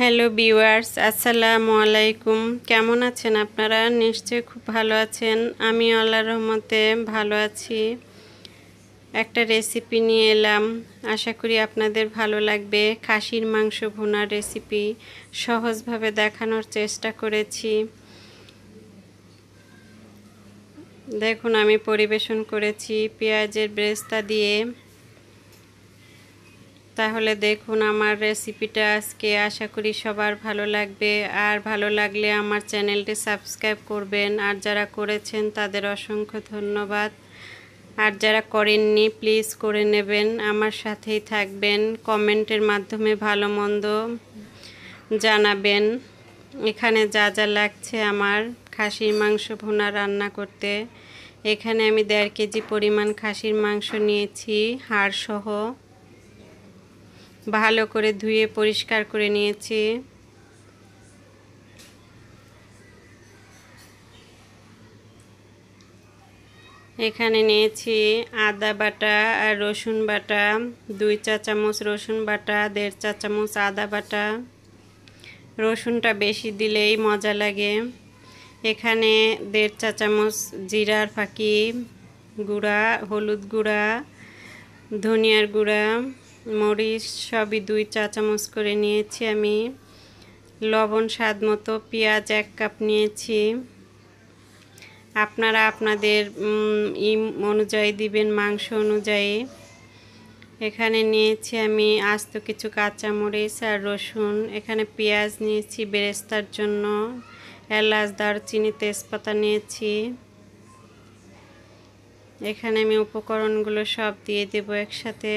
hello বিওয়ার্স আসসালামু আলাইকুম কেমন আছেন আপনারা নিশ্চয়ই খুব ভালো আছেন আমি আল্লাহ রহমতে ভালো আছি একটা রেসিপি নিয়ে এলাম আশা করি আপনাদের ভালো লাগবে খাসির মাংস ভুনার রেসিপি সহজভাবে দেখানোর চেষ্টা করেছি দেখুন আমি পরিবেশন করেছি পেঁয়াজের ব্রেস্তা দিয়ে তাহলে দেখুন আমার রেসিপিটা আজকে আশা করি সবার ভালো লাগবে আর ভালো লাগলে আমার চ্যানেলটি সাবস্ক্রাইব করবেন আর যারা করেছেন তাদের অসংখ্য ধন্যবাদ আর যারা করেননি প্লিজ করে নেবেন আমার সাথেই থাকবেন কমেন্টের মাধ্যমে ভালো মন্দ জানাবেন এখানে যা যা লাগছে আমার খাসির মাংস ভুনা রান্না করতে এখানে আমি দেড় কেজি পরিমাণ খাসির মাংস নিয়েছি হাড়সহ ভালো করে ধুয়ে পরিষ্কার করে নিয়েছি এখানে নিয়েছি আদা বাটা আর রসুন বাটা দুই চা চামচ রসুন বাটা দেড় চা চামচ আদা বাটা রসুনটা বেশি দিলেই মজা লাগে এখানে দেড় চা চামচ জিরার ফাঁকি গুঁড়া হলুদ গুঁড়া ধনিয়ার গুঁড়া মরিচ সবই দুই চা চামচ করে নিয়েছি আমি লবণ স্বাদ মতো পেঁয়াজ এক কাপ নিয়েছি আপনারা আপনাদের ইম অনুযায়ী দিবেন মাংস অনুযায়ী এখানে নিয়েছি আমি আস্ত কিছু কাঁচামরিচ আর রসুন এখানে পেঁয়াজ নিয়েছি বেরেস্তার জন্য এলাচ দারচিনি তেজপাতা নিয়েছি এখানে আমি উপকরণগুলো সব দিয়ে দেবো একসাথে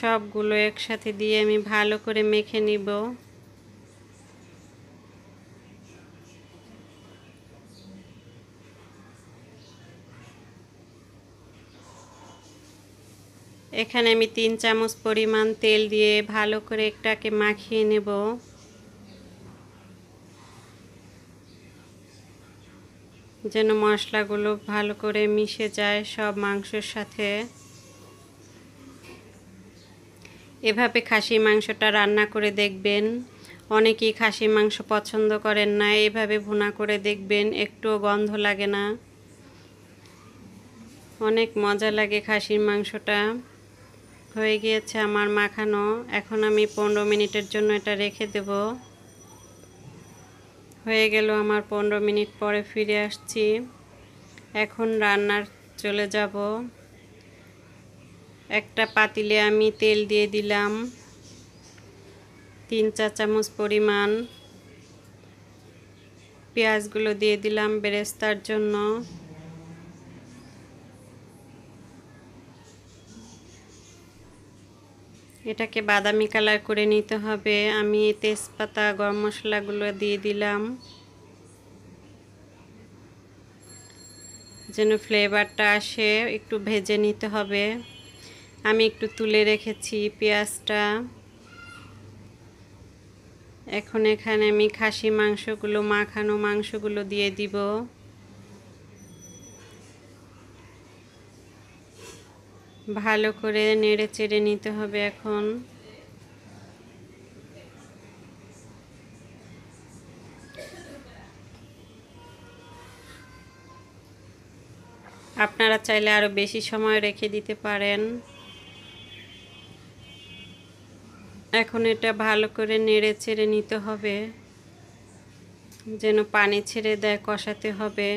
সবগুলো একসাথে দিয়ে আমি ভালো করে মেখে নিব এখানে আমি তিন চামচ পরিমাণ তেল দিয়ে ভালো করে একটাকে মাখিয়ে নেব যেন মশলাগুলো ভালো করে মিশে যায় সব মাংসের সাথে এভাবে খাসি মাংসটা রান্না করে দেখবেন অনেকেই খাসি মাংস পছন্দ করেন না এভাবে ভুনা করে দেখবেন একটুও গন্ধ লাগে না অনেক মজা লাগে খাসির মাংসটা হয়ে গিয়েছে আমার মাখানো এখন আমি পনেরো মিনিটের জন্য এটা রেখে দেব হয়ে গেল আমার পনেরো মিনিট পরে ফিরে আসছি এখন রান্নার চলে যাব একটা পাতিলে আমি তেল দিয়ে দিলাম তিন চা চামচ পরিমাণ পেঁয়াজগুলো দিয়ে দিলাম বেরেস্তার জন্য এটাকে বাদামি কালার করে নিতে হবে আমি তেজপাতা গরম মশলাগুলো দিয়ে দিলাম যেন ফ্লেভারটা আসে একটু ভেজে নিতে হবে আমি একটু তুলে রেখেছি পেঁয়াজটা এখন এখানে আমি খাসি মাংসগুলো মাখানো মাংসগুলো দিয়ে দিব ভালো করে নেড়ে চেড়ে নিতে হবে এখন আপনারা চাইলে আরও বেশি সময় রেখে দিতে পারেন এখন এটা ভালো করে নেড়ে ছেড়ে নিতে হবে যেন পানি ছেড়ে দেয় কষাতে হবে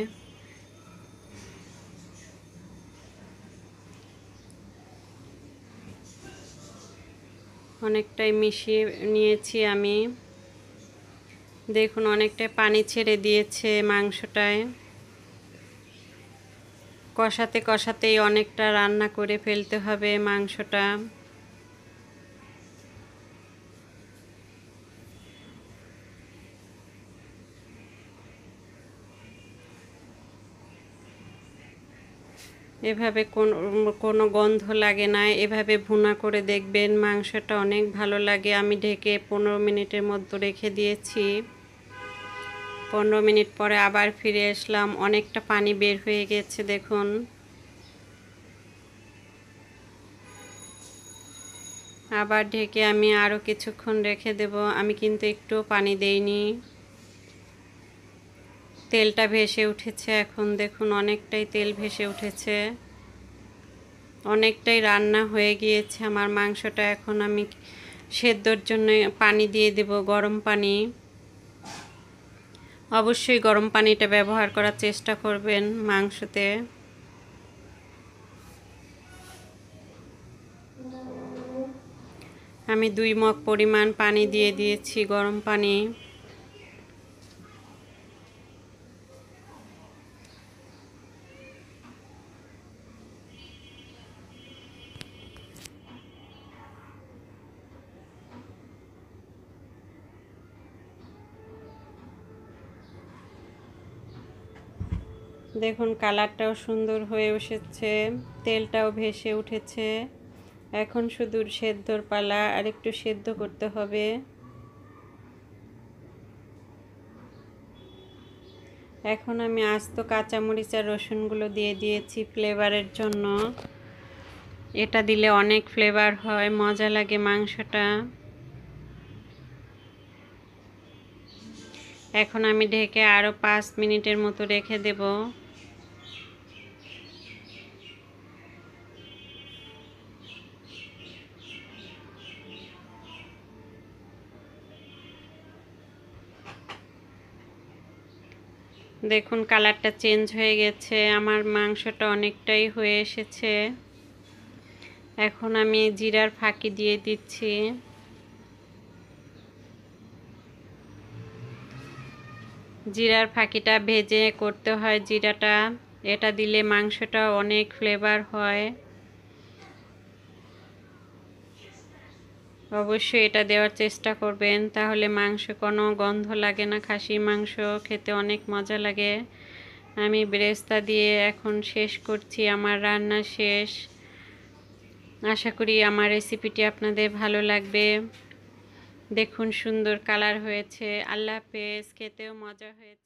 অনেকটাই মিশিয়ে নিয়েছি আমি দেখুন অনেকটাই পানি ছেড়ে দিয়েছে মাংসটায় কষাতে কষাতেই অনেকটা রান্না করে ফেলতে হবে মাংসটা এভাবে কোনো গন্ধ লাগে না এভাবে ভুনা করে দেখবেন মাংসটা অনেক ভালো লাগে আমি ঢেকে পনেরো মিনিটের মধ্যে রেখে দিয়েছি পনেরো মিনিট পরে আবার ফিরে আসলাম অনেকটা পানি বের হয়ে গেছে দেখুন আবার ঢেকে আমি আরও কিছুক্ষণ রেখে দেব আমি কিন্তু একটু পানি দেইনি তেলটা ভেসে উঠেছে এখন দেখুন অনেকটাই তেল ভেসে উঠেছে অনেকটাই রান্না হয়ে গিয়েছে আমার মাংসটা এখন আমি সেদ্ধর জন্য পানি দিয়ে দেব গরম পানি অবশ্যই গরম পানিটা ব্যবহার করার চেষ্টা করবেন মাংসতে আমি দুই মগ পরিমাণ পানি দিয়ে দিয়েছি গরম পানি দেখুন কালারটাও সুন্দর হয়ে এসেছে তেলটাও ভেসে উঠেছে এখন শুধু সেদ্ধর পালা আর একটু সেদ্ধ করতে হবে এখন আমি আস্ত কাঁচামরিচ আর রসুনগুলো দিয়ে দিয়েছি ফ্লেভারের জন্য এটা দিলে অনেক ফ্লেভার হয় মজা লাগে মাংসটা এখন আমি ঢেকে আরও পাঁচ মিনিটের মতো রেখে দেবো দেখুন কালারটা চেঞ্জ হয়ে গেছে আমার মাংসটা অনেকটাই হয়ে এসেছে এখন আমি জিরার ফাঁকি দিয়ে দিচ্ছি জিরার ফাঁকিটা ভেজে করতে হয় জিরাটা এটা দিলে মাংসটা অনেক ফ্লেভার হয় অবশ্যই এটা দেওয়ার চেষ্টা করবেন তাহলে মাংস কোনো গন্ধ লাগে না খাসি মাংস খেতে অনেক মজা লাগে আমি ব্রেস্তা দিয়ে এখন শেষ করছি আমার রান্না শেষ আশা করি আমার রেসিপিটি আপনাদের ভালো লাগবে দেখুন সুন্দর কালার হয়েছে আল্লাহ পেস খেতেও মজা হয়েছে